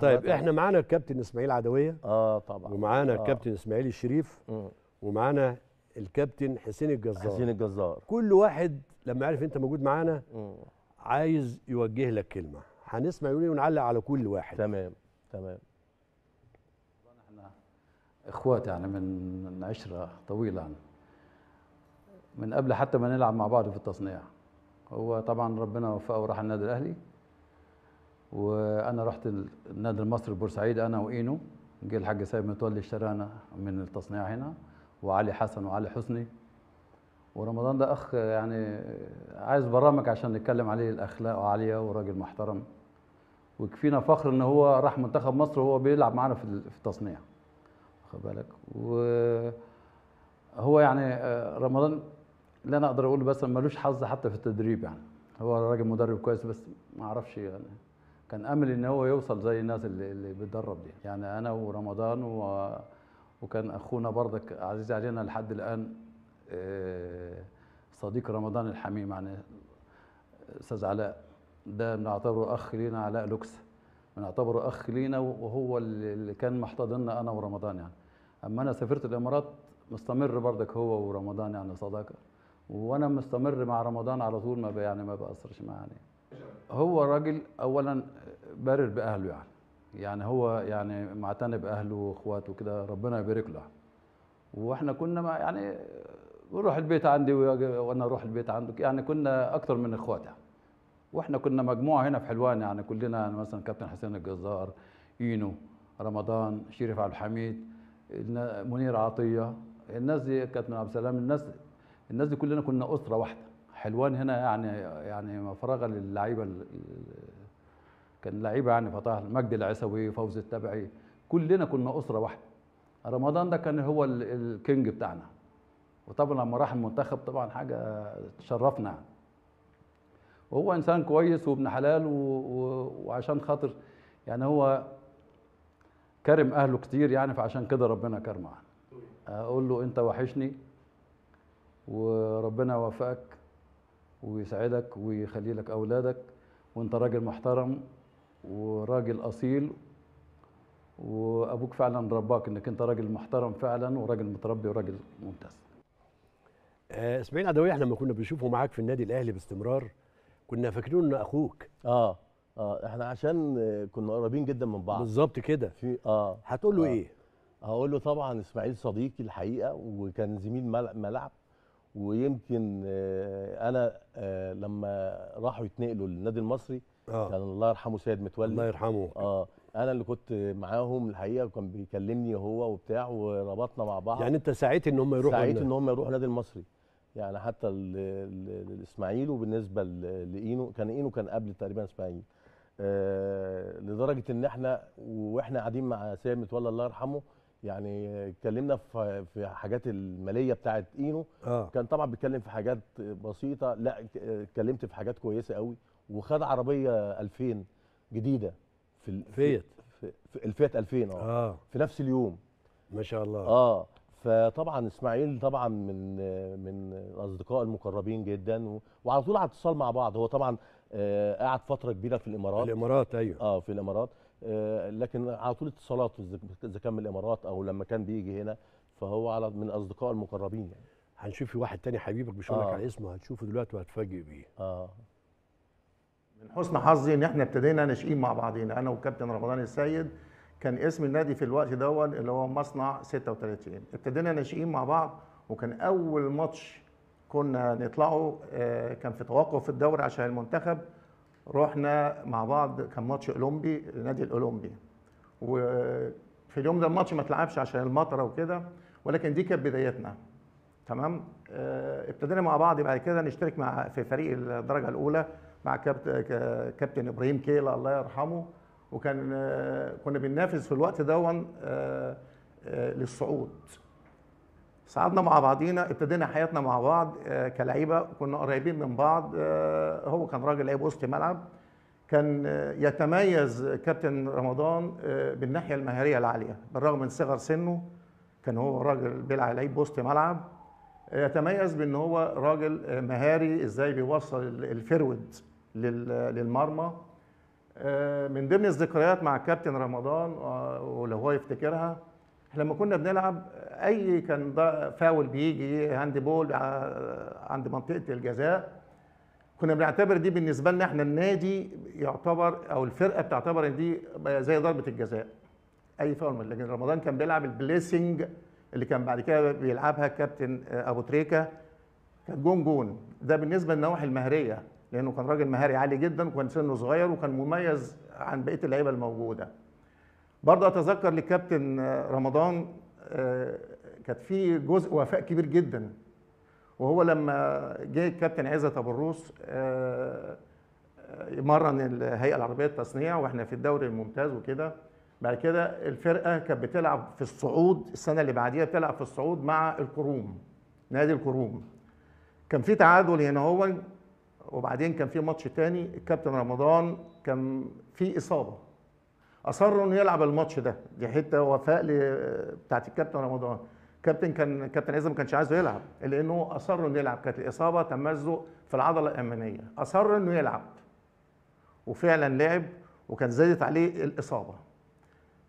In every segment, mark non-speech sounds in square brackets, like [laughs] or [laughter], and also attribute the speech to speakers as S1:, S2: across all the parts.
S1: طيب يعني. احنا معانا الكابتن اسماعيل عدويه اه طبعا ومعانا آه. الكابتن اسماعيل الشريف ومعانا الكابتن حسين الجزار حسين الجزار كل واحد لما عرف انت موجود معانا عايز يوجه لك كلمه هنسمع يقول إيه ونعلق على كل واحد تمام
S2: تمام احنا اخوات يعني من عشره طويله يعني. من قبل حتى ما نلعب مع بعض في التصنيع هو طبعا ربنا وفقه وراح النادي الاهلي وانا رحت النادي المصري بورسعيد انا واينو جه الحاج سيد متولي اشترانا من التصنيع هنا وعلي حسن وعلي حسني ورمضان ده اخ يعني عايز برامج عشان نتكلم عليه الاخلاق عاليه وراجل محترم وكفينا فخر ان هو راح منتخب مصر وهو بيلعب معانا في التصنيع واخد بالك وهو يعني آه، رمضان لا انا اقدر اقول بس ملوش حظ حتى في التدريب يعني هو راجل مدرب كويس بس ما اعرفش يعني كان امل ان هو يوصل زي الناس اللي, اللي بتدرب دي يعني انا ورمضان و... وكان اخونا برضك عزيز علينا لحد الان آه، صديق رمضان الحميم يعني استاذ علاء ده بنعتبره اخ لينا علاء لوكس بنعتبره اخ لينا وهو اللي كان محتضننا انا ورمضان يعني اما انا سافرت الامارات مستمر برضك هو ورمضان يعني صداقه وانا مستمر مع رمضان على طول ما يعني ما بقصرش معاه يعني هو راجل اولا بارر باهله يعني يعني هو يعني معتني باهله واخواته كده ربنا يبارك له واحنا كنا يعني بنروح البيت عندي وانا اروح البيت عندك يعني كنا اكتر من اخواتي يعني. واحنا كنا مجموعه هنا في حلوان يعني كلنا يعني مثلا كابتن حسين الجزار اينو رمضان شريف عبد الحميد منير عطيه الناس دي كانت من عبد السلام الناس الناس دي كلنا كنا اسره واحده حلوان هنا يعني يعني مفرغه للعيبه كان لعيبه يعني فتح مجدي العسوي فوز التبعي كلنا كنا اسره واحده رمضان ده كان هو الكينج بتاعنا وطبعا لما راح المنتخب طبعا حاجه تشرفنا يعني وهو انسان كويس وابن حلال و... و... وعشان خاطر يعني هو كرم اهله كتير يعني فعشان كده ربنا كرمه اقول له انت وحشني وربنا يوفقك ويسعدك ويخلي لك أولادك وأنت راجل محترم وراجل أصيل وأبوك فعلا رباك أنك أنت راجل محترم فعلا وراجل متربي وراجل ممتاز آه، اسماعيل عدوية احنا لما كنا بنشوفه معاك في النادي الأهلي باستمرار
S1: كنا فاكرين انه اخوك اه اه احنا عشان كنا قريبين جدا من بعض بالظبط كده في اه هتقول له آه. ايه هقول له طبعا اسماعيل صديقي الحقيقه وكان زميل ملعب ويمكن آه، انا آه، لما راحوا يتنقلوا للنادي المصري آه. كان الله يرحمه سيد متولي الله يرحمه اه انا اللي كنت معاهم الحقيقه وكان بيكلمني هو وبتاع وربطنا مع بعض يعني انت سعيت ان هم يروحوا سعيت ان هم يروحوا النادي المصري يعني حتى الاسماعيل وبالنسبه لاينو كان اينو كان قبل تقريبا اسماعيلي آه لدرجه ان احنا واحنا قاعدين مع سيد متولي الله يرحمه يعني اتكلمنا في في حاجات الماليه بتاعه اينو آه. كان طبعا بيتكلم في حاجات بسيطه لا اتكلمت في حاجات كويسه قوي وخد عربيه 2000 جديده في الفيت في, الفيت 2000 اه, آه. في نفس اليوم ما شاء الله اه فطبعا اسماعيل طبعا من من الاصدقاء المقربين جدا وعلى طول على اتصال مع بعض هو طبعا آه، قعد فتره كبيره في الامارات الامارات ايوه اه في الامارات آه، لكن على طول اتصالاته اذا كان من الامارات او لما كان بيجي هنا فهو على من الاصدقاء المقربين يعني هنشوف في واحد تاني حبيبك مش آه. على اسمه هتشوفه دلوقتي وهتفاجئ بيه اه
S3: من حسن حظي ان احنا
S1: ابتدينا ناشئين مع بعضينا انا وكابتن رمضان
S3: السيد كان اسم النادي في الوقت دون اللي هو مصنع 36 ابتدينا ناشئين مع بعض وكان اول ماتش كنا نطلعه آه، كان في توقف الدوري عشان المنتخب رحنا مع بعض كان ماتش اولمبي النادي الاولمبي وفي اليوم ده الماتش ما اتلعبش عشان المطره وكده ولكن دي كانت بدايتنا تمام آه، ابتدينا مع بعض بعد كده نشترك مع في فريق الدرجه الاولى مع كابتن ابراهيم كيلا الله يرحمه وكان آه، كنا بننافس في الوقت دون آه، للصعود صعدنا مع بعضينا ابتدينا حياتنا مع بعض آه، كلعيبه كنا قريبين من بعض آه، هو كان راجل لعيب وسط ملعب كان آه، يتميز كابتن رمضان بالناحيه المهاريه العاليه بالرغم من صغر سنه كان هو راجل بيلعب لعيب وسط ملعب يتميز بان هو راجل مهاري ازاي بيوصل الفرود للمرمى من ضمن الذكريات مع كابتن رمضان ولو هو يفتكرها لما كنا بنلعب اي كان فاول بيجي هاند بول آه، عند منطقه الجزاء كنا بنعتبر دي بالنسبه لنا احنا النادي يعتبر او الفرقه بتعتبر ان دي زي ضربه الجزاء اي فاول من لكن رمضان كان بيلعب البليسنج اللي كان بعد كده بيلعبها كابتن آه، ابو تريكه كانت جون جون ده بالنسبه للنواحي المهريه لانه كان راجل مهاري عالي جدا وكان سنه صغير وكان مميز عن بقيه اللعيبه الموجوده برضه اتذكر لكابتن آه، رمضان آه، كانت في جزء وفاء كبير جدا وهو لما جه الكابتن عزت ابو الروس آه، يمرن الهيئه العربيه للتصنيع واحنا في الدوري الممتاز وكده بعد كده الفرقه كانت بتلعب في الصعود السنه اللي بعديها بتلعب في الصعود مع الكروم نادي الكروم كان في تعادل هنا هو وبعدين كان في ماتش تاني الكابتن رمضان كان في اصابه اصر انه يلعب الماتش ده دي حته وفاء بتاعت الكابتن رمضان كابتن كان كابتن عزم ما كانش عايزه يلعب لانه اصر انه يلعب كانت الاصابه تمزق في العضله الاماميه اصر انه يلعب وفعلا لعب وكان زادت عليه الاصابه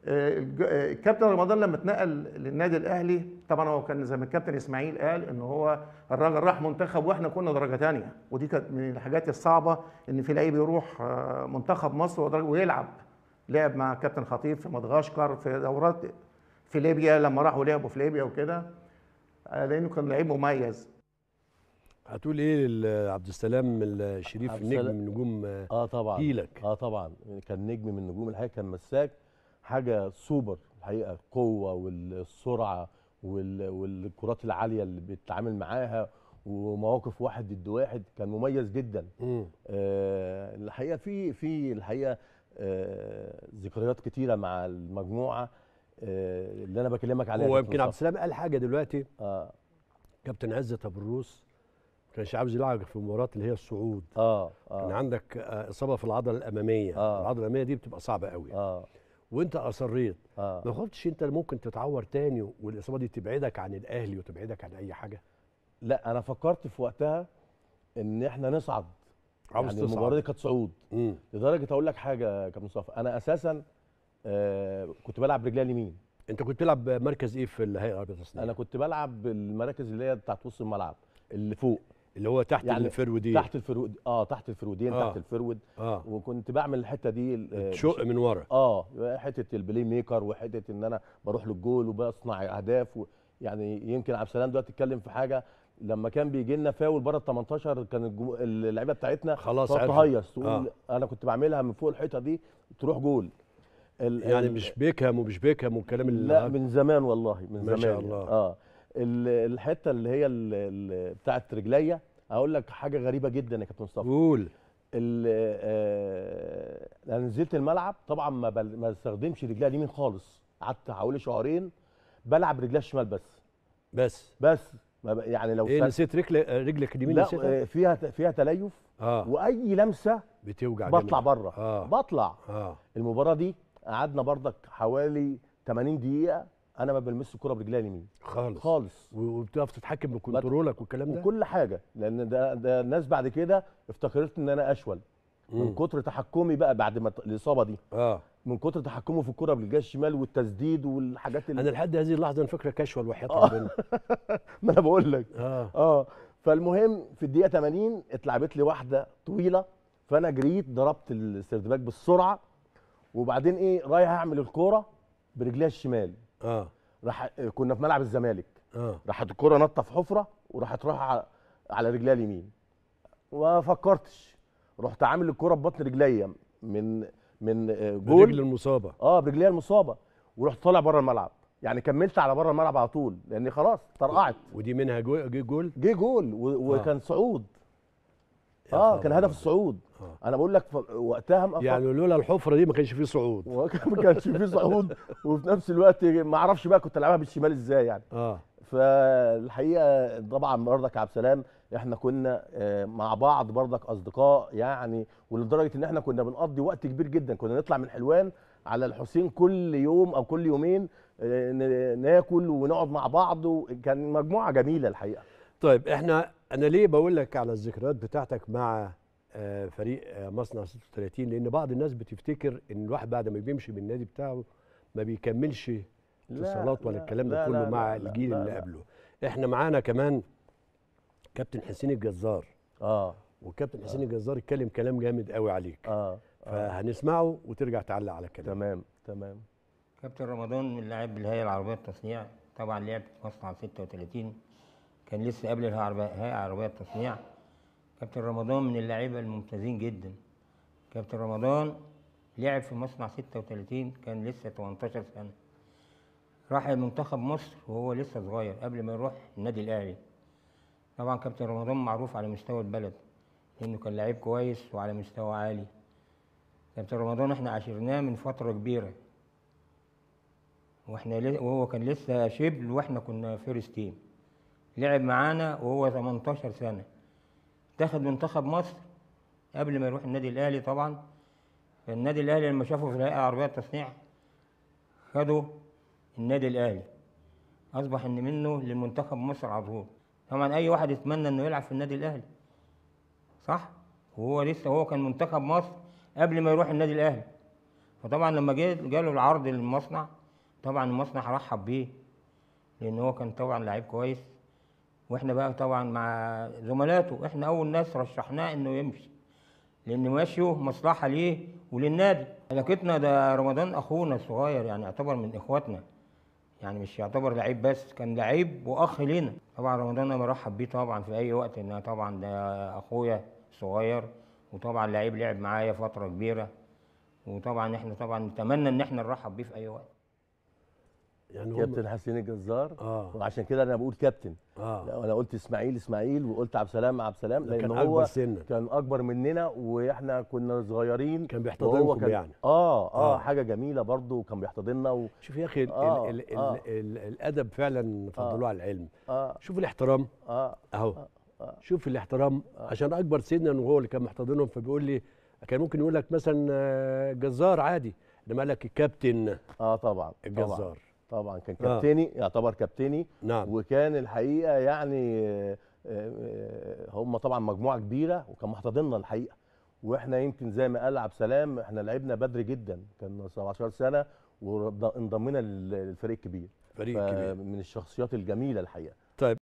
S3: آه، آه، الكابتن رمضان لما اتنقل للنادي الاهلي طبعا هو كان زي ما الكابتن اسماعيل قال ان هو الراجل راح منتخب واحنا كنا درجه ثانيه ودي كانت من الحاجات الصعبه ان في لعيب يروح آه، منتخب مصر ويلعب لعب مع كابتن خطيب في مدغشقر في دورات في ليبيا لما راحوا لعبوا في ليبيا وكده آه، لانه كان لعيب مميز
S1: هتقول ايه لعبد السلام الشريف عبد نجم من نجوم اه طبعا جيلك اه طبعا كان نجم من نجوم الحقيقه كان مساك حاجه سوبر الحقيقه القوه والسرعه والكرات العاليه اللي بيتعامل معاها ومواقف واحد ضد واحد كان مميز جدا آه الحقيقه في في الحقيقه آه، ذكريات كتيره مع المجموعه آه، اللي انا بكلمك عليها هو يمكن عبد السلام قال حاجه دلوقتي اه كابتن عزت ابو الروس ما كانش عاوز يلعبك في المباراه اللي هي الصعود اه, آه. كان عندك آه، اصابه في العضله الاماميه آه. العضله الاماميه دي بتبقى صعبه قوي اه وانت اصريت آه. ما خفتش انت ممكن تتعور تاني والاصابه دي تبعدك عن الاهلي وتبعدك عن اي حاجه لا انا فكرت في وقتها ان احنا نصعد يعني المباراه دي كانت صعود لدرجه اقول لك حاجه يا كابتن مصطفى انا اساسا آه كنت بلعب رجلي اليمين انت كنت بتلعب مركز ايه في الهيئه العربيه التصنيع انا كنت بلعب المراكز اللي هي بتاعت وسط الملعب اللي فوق اللي هو تحت يعني الفرودين تحت الفرود اه تحت الفرودين آه. تحت الفرود آه. وكنت بعمل الحته دي آه، تشق من ورا اه حته البلاي ميكر وحته ان انا بروح للجول وبصنع اهداف و... يعني يمكن عبد السلام دلوقتي اتكلم في حاجه لما كان بيجي لنا فاول بره ال 18 كان الجم... اللعيبه بتاعتنا خلاص تهيص تقول آه. انا كنت بعملها من فوق الحيطه دي تروح جول ال... يعني مش بيكهام ومش بيكهام والكلام اللي لا من زمان والله من ما زمان شاء الله اه الحته اللي هي ال... بتاعه رجليا هقول لك حاجه غريبه جدا يا كابتن مصطفى قول آه انا نزلت الملعب طبعا ما بل... ما استخدمش رجليا اليمين خالص قعدت حوالي شهرين بلعب رجليا الشمال بس بس بس ما يعني لو ايه نسيت رجلك رجلك اليمين نسيتها آه، فيها فيها تليف آه. واي لمسه بتوجع بطلع بره آه. بطلع آه. المباراه دي قعدنا بردك حوالي 80 دقيقه انا ما بلمسش الكره برجلي اليمين خالص خالص وبتعرف تتحكم بكنترولك والكلام ده وكل حاجه لان ده, ده الناس بعد كده افتكرت ان انا اشول من كتر تحكمي بقى بعد ما الاصابه دي اه من كتر تحكمه في الكره بالجهه الشمال والتسديد والحاجات اللي انا لحد هذه اللحظه انا فاكره كشوه الوحيد آه. ربنا [laughs] ما انا بقول لك اه اه فالمهم في الدقيقه 80 اتلعبت لي واحده طويله فانا جريت ضربت السيرد بالسرعه وبعدين ايه رايح اعمل الكوره برجليها الشمال اه راح كنا في ملعب الزمالك اه راحت الكوره نطه في حفره وراحت رايحه على رجليها اليمين وما فكرتش رحت عامل الكوره ببطن رجليا من من آه، جول برجل المصابه اه برجليا المصابه ورحت طالع بره الملعب يعني كملت على بره الملعب على طول لاني خلاص طرقعت ودي منها جو... جه جول جه جول و... آه. وكان صعود اه كان هدف الصعود آه. انا بقول لك ف... وقتها مقفر. يعني لولا الحفره دي ما كانش فيه صعود [laughs] ما كانش فيه صعود وفي نفس الوقت ما اعرفش بقى كنت العبها بالشمال ازاي يعني اه فالحقيقه طبعا برضك عبد السلام احنا كنا آه، مع بعض برضك اصدقاء يعني ولدرجه ان احنا كنا بنقضي وقت كبير جدا كنا نطلع من حلوان على الحسين كل يوم او كل يومين آه، ناكل ونقعد مع بعض وكان مجموعه جميله الحقيقه
S2: طيب احنا
S1: انا ليه بقول لك على الذكريات بتاعتك مع آه، فريق مصنع 36 لان بعض الناس بتفتكر ان الواحد بعد ما بيمشي من النادي بتاعه ما بيكملش اتصالات ولا الكلام ده كله لا مع لا الجيل لا اللي قبله احنا معانا كمان كابتن حسين الجزار اه وكابتن حسين آه. الجزار اتكلم كلام جامد قوي عليك اه, آه. فهنسمعه وترجع تعلق على كلامه تمام تمام
S4: كابتن رمضان من لاعب الهيئه العربيه للتصنيع طبعا لعب في مصنع 36 كان لسه قبل الهيئه العربيه للتصنيع كابتن رمضان من اللاعيبه الممتازين جدا كابتن رمضان لعب في مصنع 36 كان لسه 18 سنه راح منتخب مصر وهو لسه صغير قبل ما يروح النادي الاهلي طبعا كابتن رمضان معروف على مستوى البلد لانه كان لعيب كويس وعلى مستوى عالي كابتن رمضان احنا عاشرناه من فتره كبيره واحنا وهو كان لسه شبل واحنا كنا فيرست تيم لعب معانا وهو 18 سنه اتخذ منتخب مصر قبل ما يروح النادي الاهلي طبعا النادي الاهلي لما شافه في الهيئه العربيه للتصنيع النادي الاهلي اصبح ان منه لمنتخب مصر طول طبعا اي واحد يتمنى انه يلعب في النادي الاهلي صح وهو لسه هو كان منتخب مصر قبل ما يروح النادي الاهلي فطبعا لما جه جاله العرض للمصنع طبعا المصنع رحب بيه لان هو كان طبعا لعيب كويس واحنا بقى طبعا مع زملاته احنا اول ناس رشحناه انه يمشي لان ماشيه مصلحه ليه وللنادي علاقتنا ده رمضان اخونا الصغير يعني يعتبر من اخواتنا يعني مش يعتبر لعيب بس كان لعيب واخ لينا طبعا رمضان انا برحب بيه طبعا في اي وقت ان طبعا ده اخويا صغير وطبعا لعيب لعب معايا فتره كبيره وطبعا احنا طبعا نتمنى ان احنا نرحب بيه في اي وقت يعني كابتن حسين الجزار آه. وعشان كده انا بقول كابتن
S1: آه. انا قلت اسماعيل اسماعيل وقلت عبد السلام عبد السلام لان كان هو أكبر سنة. كان اكبر مننا واحنا كنا صغيرين كان بيحتضنكم كان يعني آه, اه اه حاجه جميله برده وكان بيحتضننا و... شوف يا اخي آه الـ الـ آه الـ الادب فعلا فضلوه آه على العلم آه شوف الاحترام آه. اهو آه آه شوف الاحترام آه عشان اكبر سنا وهو اللي كان محتضنهم فبيقول لي كان ممكن يقول لك مثلا آه، جزار عادي انما قال لك الكابتن اه طبعا الجزار طبعا. طبعا كان نعم. كابتني آه. يعتبر كابتني نعم. وكان الحقيقه يعني آه، آه، هم طبعا مجموعه كبيره وكان محتضننا الحقيقه واحنا يمكن زي ما قال عبد السلام احنا لعبنا بدري جدا كان 17 سنه وانضمينا للفريق الكبير فريق كبير من الشخصيات الجميله الحقيقه
S4: طيب